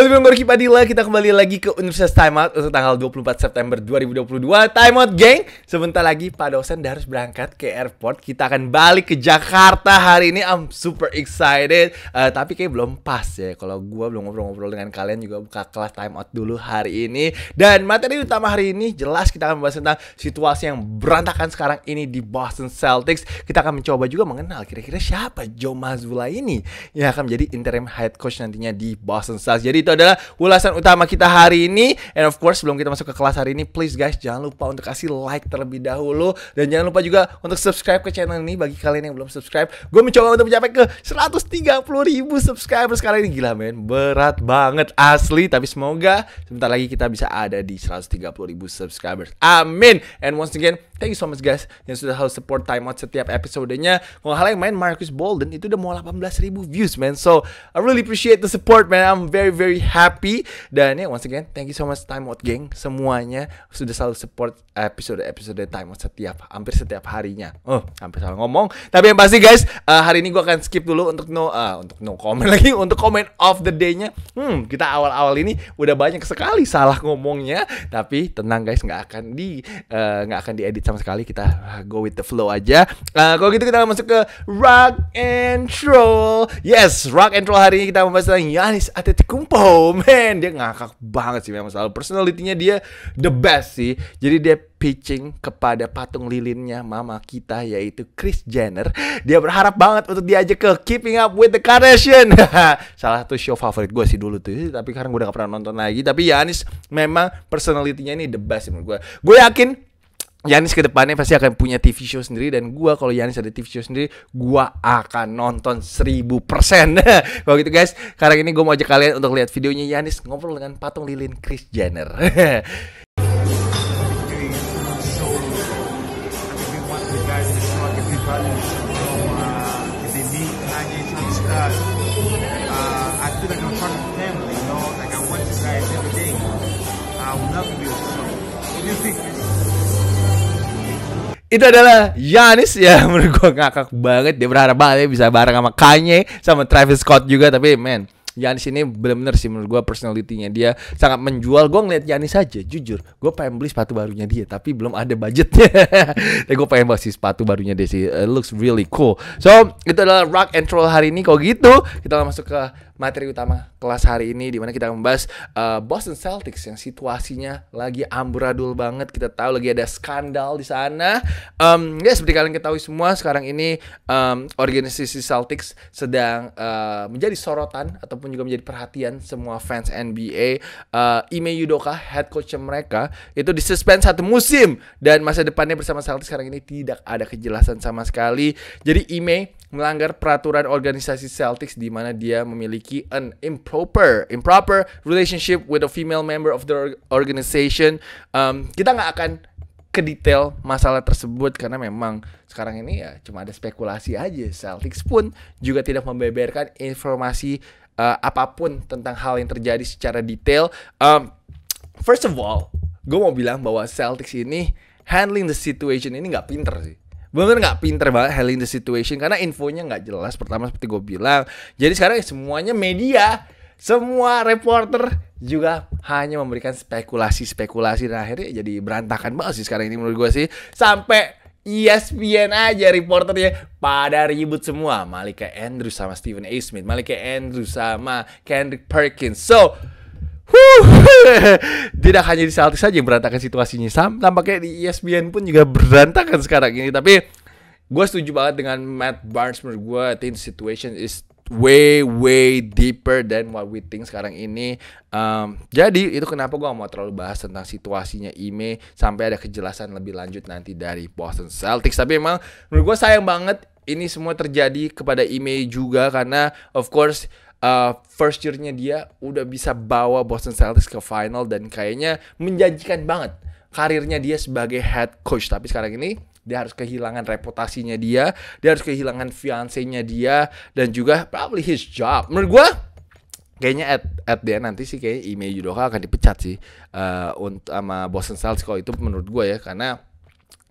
Welcome back Padilla, kita kembali lagi ke Universitas Timeout untuk tanggal 24 September 2022 Out, geng, sebentar lagi Pak dosen udah harus berangkat ke airport Kita akan balik ke Jakarta hari ini, I'm super excited uh, Tapi kayak belum pas ya, kalau gue belum ngobrol-ngobrol dengan kalian juga buka kelas Time Out dulu hari ini Dan materi utama hari ini jelas kita akan membahas tentang situasi yang berantakan sekarang ini di Boston Celtics Kita akan mencoba juga mengenal kira-kira siapa Joe Mazzulla ini Yang akan menjadi interim head coach nantinya di Boston Celtics Jadi itu adalah ulasan utama kita hari ini. And of course, sebelum kita masuk ke kelas hari ini, please guys jangan lupa untuk kasih like terlebih dahulu dan jangan lupa juga untuk subscribe ke channel ini bagi kalian yang belum subscribe. Gue mencoba untuk mencapai ke 130 ribu subscribers kali ini gila men, berat banget asli. Tapi semoga sebentar lagi kita bisa ada di 130 ribu subscribers. Amin. And once again, thank you so much guys yang sudah harus support timeout setiap episodenya. Kalau hal yang main Marcus Bolden itu udah mau 18 ribu views man. So I really appreciate the support man. I'm very very happy dan ya yeah, once again thank you so much Time Out Gang semuanya sudah selalu support episode-episode Time Out setiap hampir setiap harinya. Oh, hampir salah ngomong. Tapi yang pasti guys, uh, hari ini gue akan skip dulu untuk no uh, untuk no comment lagi untuk comment of the day-nya. Hmm, kita awal-awal ini udah banyak sekali salah ngomongnya, tapi tenang guys nggak akan di eh, nggak uh, akan diedit sama sekali. Kita go with the flow aja. Uh, kalau gitu kita masuk ke rock and roll. Yes, rock and roll hari ini kita membahas tentang Yanis Antetokounmpo. Oh man dia ngakak banget sih memang Soal personalitinya dia the best sih jadi dia pitching kepada patung lilinnya mama kita yaitu Chris Jenner. Dia berharap banget untuk diajak ke Keeping Up with the Kardashian. Salah satu show favorit gue sih dulu tuh, tapi sekarang gue udah gak pernah nonton lagi. Tapi Yanis memang personalitinya ini the best sih menurut gue. Gue yakin Yanis kedepannya pasti akan punya TV show sendiri dan gua kalau Yanis ada TV show sendiri gua akan nonton 1000% kalau gitu guys sekarang ini gua mau ajak kalian untuk lihat videonya Yanis ngobrol dengan patung lilin Chris Jenner itu adalah Yanis ya menurut gue ngakak banget dia berharap banget ya bisa bareng sama Kanye sama Travis Scott juga tapi man Yanis ini bener-bener sih menurut gue personalitinya dia sangat menjual gue ngeliat Yanis aja jujur gue pengen beli sepatu barunya dia tapi belum ada budgetnya tapi gue pengen beli sepatu barunya dia sih It looks really cool so itu adalah rock and roll hari ini kalau gitu kita masuk ke materi utama kelas hari ini di mana kita membahas uh, Boston Celtics yang situasinya lagi amburadul banget. Kita tahu lagi ada skandal di sana. Um, ya seperti kalian ketahui semua sekarang ini um, organisasi Celtics sedang uh, menjadi sorotan ataupun juga menjadi perhatian semua fans NBA. Uh, eh, Ime Yudoka, head coach mereka itu disuspend satu musim dan masa depannya bersama Celtics sekarang ini tidak ada kejelasan sama sekali. Jadi Ime melanggar peraturan organisasi Celtics di mana dia memiliki an improper improper relationship with a female member of the organization. Um, kita nggak akan ke detail masalah tersebut karena memang sekarang ini ya cuma ada spekulasi aja. Celtics pun juga tidak membeberkan informasi uh, apapun tentang hal yang terjadi secara detail. Um, first of all, gue mau bilang bahwa Celtics ini handling the situation ini nggak pinter sih bener nggak pinter banget handling the situation karena infonya nggak jelas pertama seperti gue bilang jadi sekarang semuanya media semua reporter juga hanya memberikan spekulasi-spekulasi dan akhirnya jadi berantakan banget sih sekarang ini menurut gue sih sampai ESPN aja reporternya pada ribut semua Malika Andrew sama Stephen A. Smith Malika Andrews sama Kendrick Perkins so tidak hanya di Celtics saja yang berantakan situasinya Sam tampaknya di ESPN pun juga berantakan sekarang ini tapi gue setuju banget dengan Matt Barnes menurut gue I think the situation is way way deeper than what we think sekarang ini um, jadi itu kenapa gue mau terlalu bahas tentang situasinya Ime sampai ada kejelasan lebih lanjut nanti dari Boston Celtics tapi emang menurut gue sayang banget ini semua terjadi kepada Ime juga karena of course uh, first year-nya dia udah bisa bawa Boston Celtics ke final dan kayaknya menjanjikan banget karirnya dia sebagai head coach. Tapi sekarang ini dia harus kehilangan reputasinya dia, dia harus kehilangan fiancenya dia dan juga probably his job. Menurut gua kayaknya at at the end nanti sih kayak email Yudoka akan dipecat sih uh, eh, untuk sama Boston Celtics kalau itu menurut gua ya karena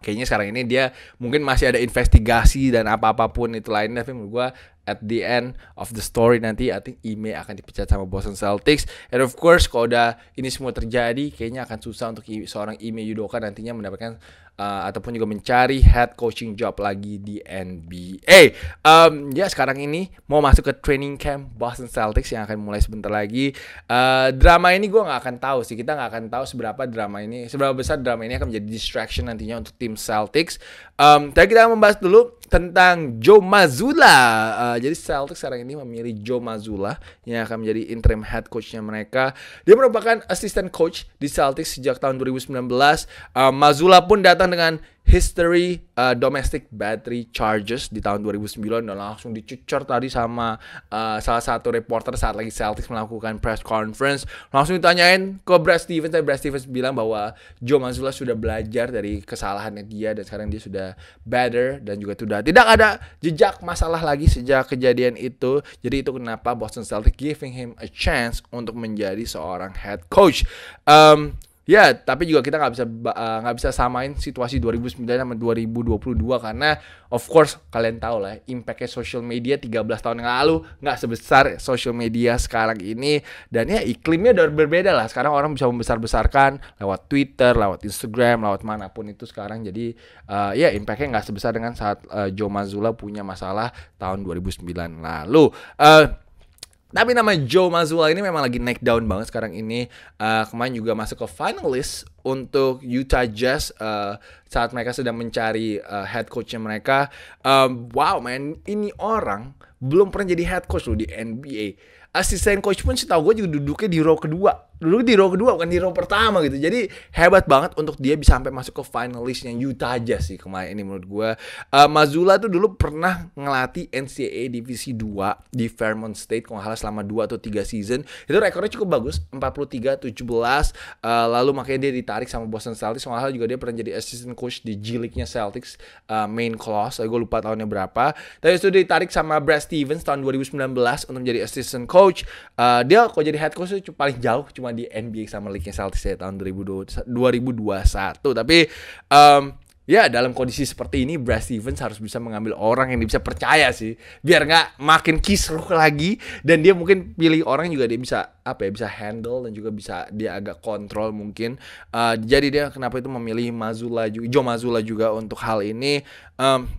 kayaknya sekarang ini dia mungkin masih ada investigasi dan apa apapun itu lainnya tapi menurut gua at the end of the story nanti I think Ime akan dipecat sama Boston Celtics and of course kalau udah ini semua terjadi kayaknya akan susah untuk seorang Ime Yudoka nantinya mendapatkan uh, ataupun juga mencari head coaching job lagi di NBA um, ya sekarang ini mau masuk ke training camp Boston Celtics yang akan mulai sebentar lagi uh, drama ini gue nggak akan tahu sih kita nggak akan tahu seberapa drama ini seberapa besar drama ini akan menjadi distraction nantinya untuk tim Celtics um, tapi kita akan membahas dulu tentang Joe Mazula uh, jadi Celtics sekarang ini memilih Joe Mazula yang akan menjadi interim head coachnya mereka. Dia merupakan assistant coach di Celtics sejak tahun 2019. Uh, Mazula pun datang dengan history uh, domestic battery charges di tahun 2009 dan langsung dicucur tadi sama uh, salah satu reporter saat lagi Celtics melakukan press conference langsung ditanyain ke Brad Stevens dan Brad Stevens bilang bahwa Joe Mazzulla sudah belajar dari kesalahannya dia dan sekarang dia sudah better dan juga sudah tidak ada jejak masalah lagi sejak kejadian itu jadi itu kenapa Boston Celtics giving him a chance untuk menjadi seorang head coach um, ya tapi juga kita nggak bisa eh, nggak uh, bisa samain situasi 2009 sama 2022 karena of course kalian tahu lah impactnya social media 13 tahun yang lalu nggak sebesar social media sekarang ini dan ya iklimnya udah berbeda lah sekarang orang bisa membesar besarkan lewat Twitter lewat Instagram lewat manapun itu sekarang jadi uh, ya impactnya nggak sebesar dengan saat uh, Joe Mazula punya masalah tahun 2009 lalu uh, tapi nama Joe Mazula ini memang lagi naik down banget sekarang ini. Uh, kemarin juga masuk ke finalist untuk Utah Jazz uh, saat mereka sedang mencari uh, head coachnya mereka. Um, wow man, ini orang belum pernah jadi head coach loh di NBA. Asisten coach pun sih tau gue juga duduknya di row kedua dulu di row kedua bukan di row pertama gitu jadi hebat banget untuk dia bisa sampai masuk ke finalisnya Utah aja sih kemarin ini menurut gue uh, Mazula tuh dulu pernah ngelatih NCAA divisi 2 di Fairmont State kalau salah selama 2 atau 3 season itu rekornya cukup bagus 43 17 uh, lalu makanya dia ditarik sama Boston Celtics kalau salah juga dia pernah jadi assistant coach di G nya Celtics uh, main clause so, gue lupa tahunnya berapa tapi itu ditarik sama Brad Stevens tahun 2019 untuk menjadi assistant coach uh, dia kok jadi head coach itu paling jauh cuma cuma di NBA sama League Celtics ya tahun 2021 tapi um, ya dalam kondisi seperti ini Brad Stevens harus bisa mengambil orang yang dia bisa percaya sih biar nggak makin kisruh lagi dan dia mungkin pilih orang juga dia bisa apa ya bisa handle dan juga bisa dia agak kontrol mungkin uh, jadi dia kenapa itu memilih Mazula juga Joe Mazula juga untuk hal ini um,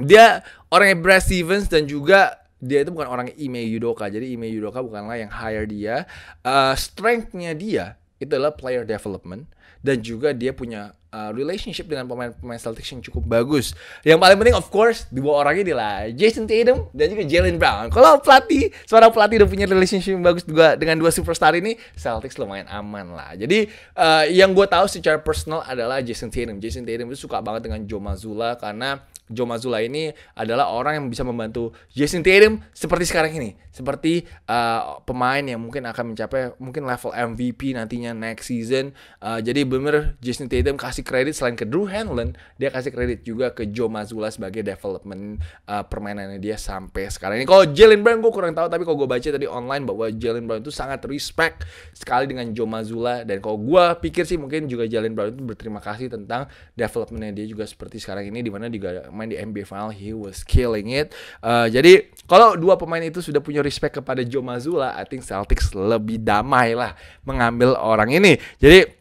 dia orangnya Brad Stevens dan juga dia itu bukan orang Ime Yudoka. Jadi Ime Yudoka bukanlah yang hire dia. Uh, strengthnya dia itu adalah player development dan juga dia punya uh, relationship dengan pemain-pemain Celtics yang cukup bagus. Yang paling penting of course dua orang ini lah, Jason Tatum dan juga Jalen Brown. Kalau pelatih, seorang pelatih udah punya relationship yang bagus juga dengan dua superstar ini, Celtics lumayan aman lah. Jadi uh, yang gue tahu secara personal adalah Jason Tatum. Jason Tatum itu suka banget dengan Joe Mazzulla karena Joe Mazzulla ini adalah orang yang bisa membantu Jason Tatum seperti sekarang ini, seperti uh, pemain yang mungkin akan mencapai mungkin level MVP nantinya next season. Uh, jadi bener Jason Tatum kasih kasih kredit selain ke Drew Hanlon, dia kasih kredit juga ke Joe Mazzulla sebagai development uh, permainannya dia sampai sekarang ini. Kalau Jalen Brown gue kurang tahu, tapi kalau gue baca tadi online bahwa Jalen Brown itu sangat respect sekali dengan Joe Mazzulla dan kalau gue pikir sih mungkin juga Jalen Brown itu berterima kasih tentang developmentnya dia juga seperti sekarang ini di mana juga main di NBA Final he was killing it. Uh, jadi kalau dua pemain itu sudah punya respect kepada Joe Mazzulla, I think Celtics lebih damai lah mengambil orang ini. Jadi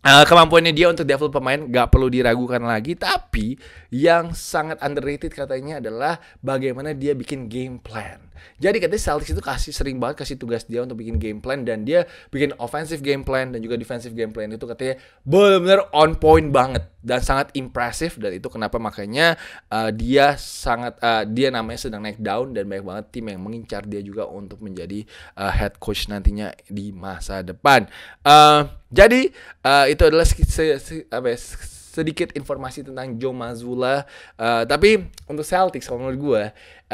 Uh, kemampuannya dia untuk develop pemain gak perlu diragukan lagi tapi yang sangat underrated katanya adalah bagaimana dia bikin game plan jadi katanya Celtics itu kasih sering banget kasih tugas dia untuk bikin game plan dan dia bikin offensive game plan dan juga defensive game plan itu katanya benar-benar on point banget dan sangat impresif dan itu kenapa makanya uh, dia sangat uh, dia namanya sedang naik down dan banyak banget tim yang mengincar dia juga untuk menjadi uh, head coach nantinya di masa depan. Uh, jadi uh, itu adalah se, se, apa ya, sedikit informasi tentang Joe Mazzulla. Uh, tapi untuk Celtics kalau menurut gue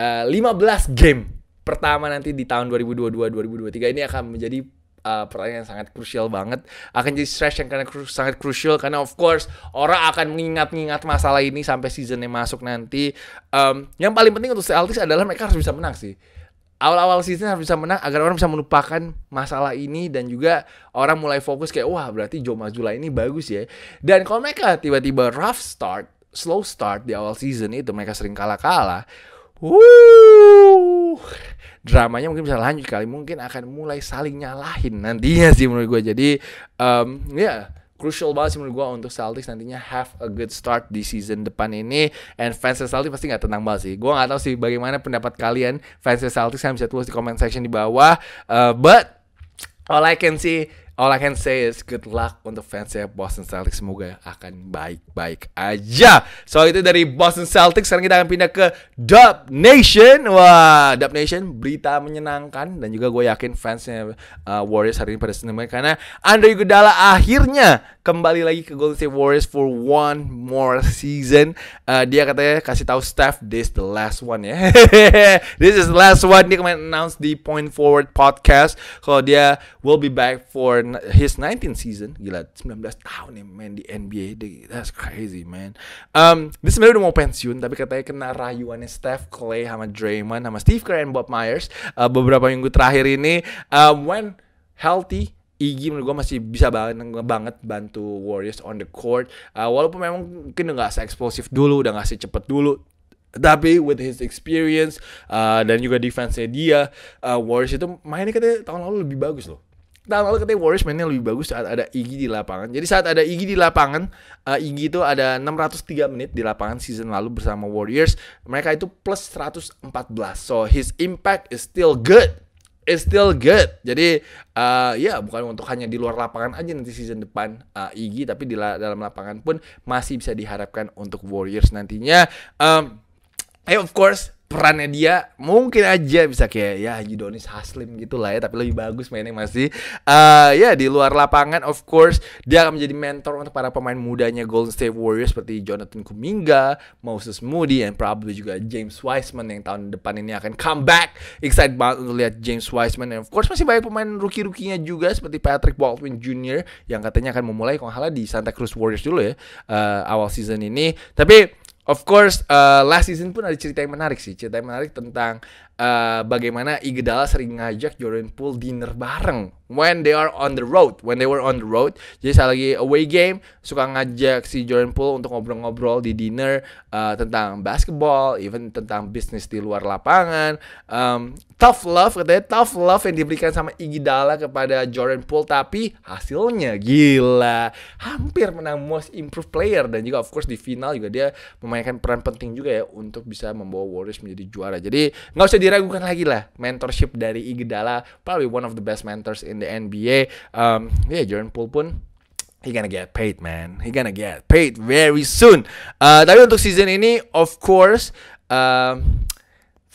uh, 15 game pertama nanti di tahun 2022-2023 ini akan menjadi uh, eh, pertanyaan yang sangat krusial banget akan jadi stress yang karena kru sangat krusial karena of course orang akan mengingat-ingat masalah ini sampai seasonnya masuk nanti um, yang paling penting untuk Celtics adalah mereka harus bisa menang sih awal-awal season harus bisa menang agar orang bisa melupakan masalah ini dan juga orang mulai fokus kayak wah berarti Joe Mazula ini bagus ya. Dan kalau mereka tiba-tiba rough start, slow start di awal season itu mereka sering kalah-kalah. Wuh, dramanya mungkin bisa lanjut kali, mungkin akan mulai saling nyalahin nantinya sih menurut gue. Jadi um, ya yeah, crucial banget sih menurut gue untuk Celtics nantinya have a good start di season depan ini and fans Celtics pasti nggak tenang banget sih gue nggak tahu sih bagaimana pendapat kalian fans Celtics Kalian bisa tulis di comment section di bawah uh, but all I can see All I can say is good luck untuk fansnya Boston Celtics semoga akan baik-baik aja. So itu dari Boston Celtics sekarang kita akan pindah ke Dub Nation. Wah, Dub Nation berita menyenangkan dan juga gue yakin fansnya uh, Warriors hari ini pada senang karena Andre Iguodala akhirnya kembali lagi ke Golden State Warriors for one more season. Uh, dia katanya kasih tahu staff this the last one ya. this is the last one dia kemarin announce di Point Forward podcast kalau dia will be back for his 19th season gila 19 tahun nih main di NBA that's crazy man um, dia sebenarnya udah mau pensiun tapi katanya kena rayuannya Steph Clay sama Draymond sama Steve Kerr and Bob Myers uh, beberapa minggu terakhir ini um, when healthy Iggy menurut gue masih bisa banget banget bantu Warriors on the court uh, walaupun memang mungkin nggak se-eksplosif dulu udah nggak cepet dulu tapi with his experience uh, dan juga defense-nya dia uh, Warriors itu mainnya katanya tahun lalu lebih bagus loh tahun lalu katanya Warriors mainnya lebih bagus saat ada Iggy di lapangan. Jadi saat ada Iggy di lapangan, uh, Iggy itu ada 603 menit di lapangan season lalu bersama Warriors. Mereka itu plus 114. So his impact is still good. It's still good. Jadi uh, ya bukan untuk hanya di luar lapangan aja nanti season depan uh, Iggy, tapi di la dalam lapangan pun masih bisa diharapkan untuk Warriors nantinya. Um, Eh, of course, perannya dia mungkin aja bisa kayak ya Haji Donis Haslim gitu lah ya tapi lebih bagus mainnya masih uh, ya di luar lapangan of course dia akan menjadi mentor untuk para pemain mudanya Golden State Warriors seperti Jonathan Kuminga, Moses Moody and probably juga James Wiseman yang tahun depan ini akan comeback excited banget untuk lihat James Wiseman and of course masih banyak pemain rookie rukinya juga seperti Patrick Baldwin Jr. yang katanya akan memulai kalau di Santa Cruz Warriors dulu ya uh, awal season ini tapi Of course, uh, last season pun ada cerita yang menarik sih, cerita yang menarik tentang uh, bagaimana Iguodala sering ngajak Jordan Poole dinner bareng when they are on the road, when they were on the road. Jadi saya lagi away game suka ngajak si Jordan Poole untuk ngobrol-ngobrol di dinner uh, tentang basketball, even tentang bisnis di luar lapangan. Um, tough love katanya tough love yang diberikan sama Iguodala kepada Jordan Poole tapi hasilnya gila. Hampir menang most improved player dan juga of course di final juga dia memainkan peran penting juga ya untuk bisa membawa Warriors menjadi juara. Jadi nggak usah di diragukan lagi lah mentorship dari Iguodala, probably one of the best mentors in the NBA. Um, yeah, Jordan Poole pun he gonna get paid man, he gonna get paid very soon. Uh, tapi untuk season ini, of course, uh,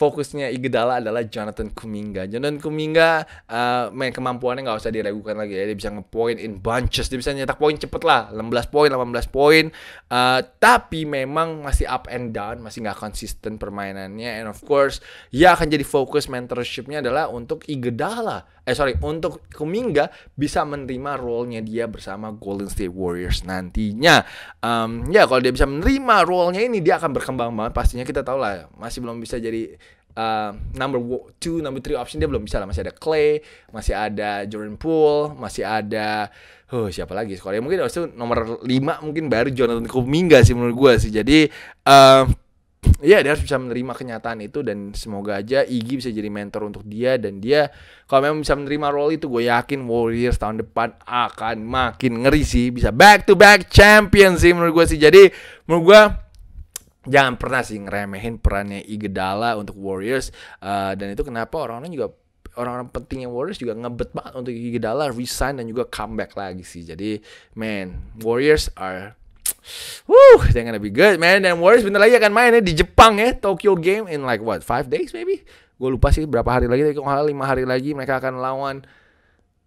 fokusnya Igedala adalah Jonathan Kuminga. Jonathan Kuminga uh, main kemampuannya nggak usah diragukan lagi ya. Dia bisa ngepoint in bunches, dia bisa nyetak poin cepet lah, 16 poin, 18 poin. Uh, tapi memang masih up and down, masih nggak konsisten permainannya. And of course, ya akan jadi fokus mentorshipnya adalah untuk Igedala. Eh sorry, untuk Kuminga bisa menerima role-nya dia bersama Golden State Warriors nantinya. Um, ya kalau dia bisa menerima role-nya ini, dia akan berkembang banget. Pastinya kita tahu lah, masih belum bisa jadi uh, number two, number three option dia belum bisa lah. Masih ada Clay, masih ada Jordan Poole, masih ada huh, siapa lagi Korea mungkin itu nomor lima mungkin baru Jonathan Kuminga sih menurut gue sih. Jadi uh, ya yeah, dia harus bisa menerima kenyataan itu dan semoga aja Iggy bisa jadi mentor untuk dia dan dia kalau memang bisa menerima role itu gue yakin Warriors tahun depan akan makin ngeri sih bisa back to back champion sih menurut gue sih. Jadi menurut gue jangan pernah sih ngeremehin perannya Igedala untuk Warriors uh, dan itu kenapa orang-orang juga orang-orang pentingnya Warriors juga ngebet banget untuk Igedala resign dan juga comeback lagi sih jadi man Warriors are Woo, they're gonna be good man Dan Warriors bener lagi akan main ya di Jepang ya Tokyo Game in like what five days maybe Gue lupa sih berapa hari lagi Tapi kalau lima hari lagi mereka akan lawan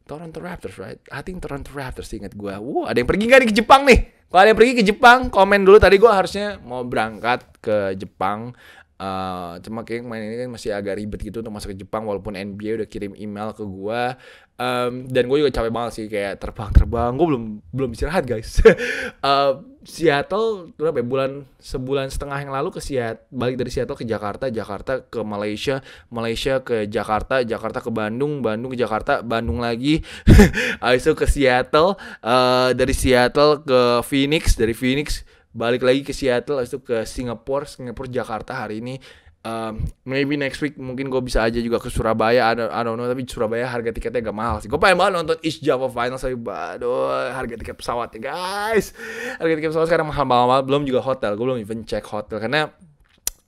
Toronto Raptors, right? I think Toronto Raptors ingat gue. Wow, ada yang pergi nggak nih ke Jepang nih? Kalau ada yang pergi ke Jepang, komen dulu. Tadi gue harusnya mau berangkat ke Jepang. Uh, cuma kayak main ini kan masih agak ribet gitu untuk masuk ke Jepang walaupun NBA udah kirim email ke gue um, dan gue juga capek banget sih kayak terbang-terbang gue belum belum istirahat guys uh, Seattle berapa ya, bulan sebulan setengah yang lalu ke Seattle balik dari Seattle ke Jakarta Jakarta ke Malaysia Malaysia ke Jakarta Jakarta ke Bandung Bandung ke Jakarta Bandung lagi Aisyah itu ke Seattle uh, dari Seattle ke Phoenix dari Phoenix balik lagi ke Seattle itu ke Singapura Singapura Jakarta hari ini Um, maybe next week mungkin gue bisa aja juga ke Surabaya I don't, I don't know tapi Surabaya harga tiketnya agak mahal sih gue pengen banget nonton East Java Finals tapi aduh harga tiket pesawat ya guys harga tiket pesawat sekarang mahal banget belum juga hotel gue belum even check hotel karena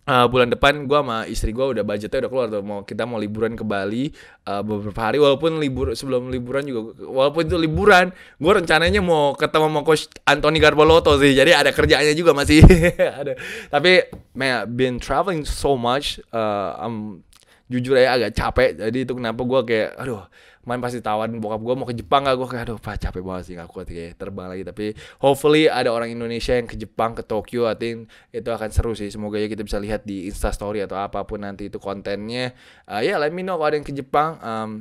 uh, bulan depan gue sama istri gue udah budgetnya udah keluar tuh mau kita mau liburan ke Bali uh, beberapa hari walaupun libur sebelum liburan juga walaupun itu liburan gue rencananya mau ketemu sama coach Anthony Garbolotto sih jadi ada kerjaannya juga masih ada tapi man been traveling so much uh, I'm jujur ya agak capek jadi itu kenapa gue kayak aduh main pasti tawarin bokap gue mau ke Jepang gak gue kayak aduh pak capek banget sih gak kuat kayak terbang lagi tapi hopefully ada orang Indonesia yang ke Jepang ke Tokyo I itu akan seru sih semoga ya kita bisa lihat di Insta Story atau apapun nanti itu kontennya uh, ya yeah, let me know kalau ada yang ke Jepang um,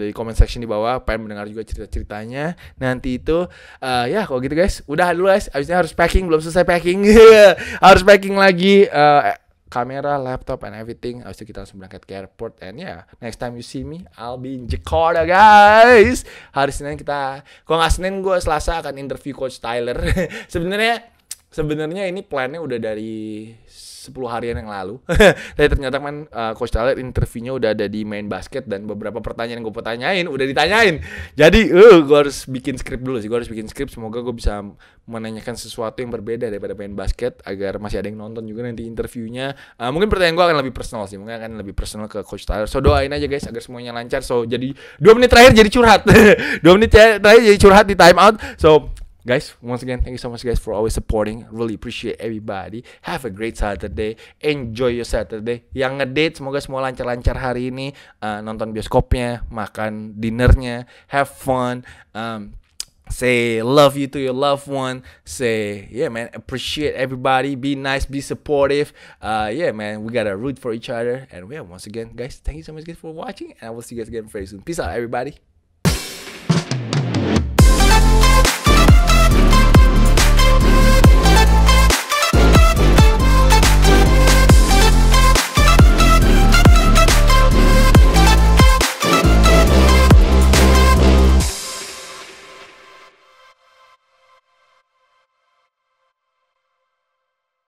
di comment section di bawah pengen mendengar juga cerita-ceritanya nanti itu uh, ya kalau gitu guys udah dulu guys abisnya harus packing belum selesai packing harus packing lagi uh, kamera, laptop, and everything. Habis itu kita langsung berangkat ke airport. And yeah, next time you see me, I'll be in Jakarta, guys. Hari Senin kita, kalau nggak Senin, gua Selasa akan interview Coach Tyler. sebenarnya, sebenarnya ini plannya udah dari 10 harian yang lalu. Tapi ternyata kan uh, Coach Tyler interviewnya udah ada di main basket dan beberapa pertanyaan yang gue pertanyain udah ditanyain. Jadi uh, eh, gue harus bikin skrip dulu sih, gue harus bikin skrip. Semoga gue bisa menanyakan sesuatu yang berbeda daripada main basket agar masih ada yang nonton juga nanti interviewnya. Uh, mungkin pertanyaan gue akan lebih personal sih, mungkin akan lebih personal ke Coach Tyler. So doain aja guys agar semuanya lancar. So jadi dua menit terakhir jadi curhat. dua menit terakhir jadi curhat di time out. So guys once again thank you so much guys for always supporting really appreciate everybody have a great Saturday enjoy your Saturday yang ngedate semoga semua lancar-lancar hari ini uh, nonton bioskopnya makan dinernya have fun um, say love you to your loved one say yeah man appreciate everybody be nice be supportive uh yeah man we gotta root for each other and yeah once again guys thank you so much guys for watching and i will see you guys again very soon peace out everybody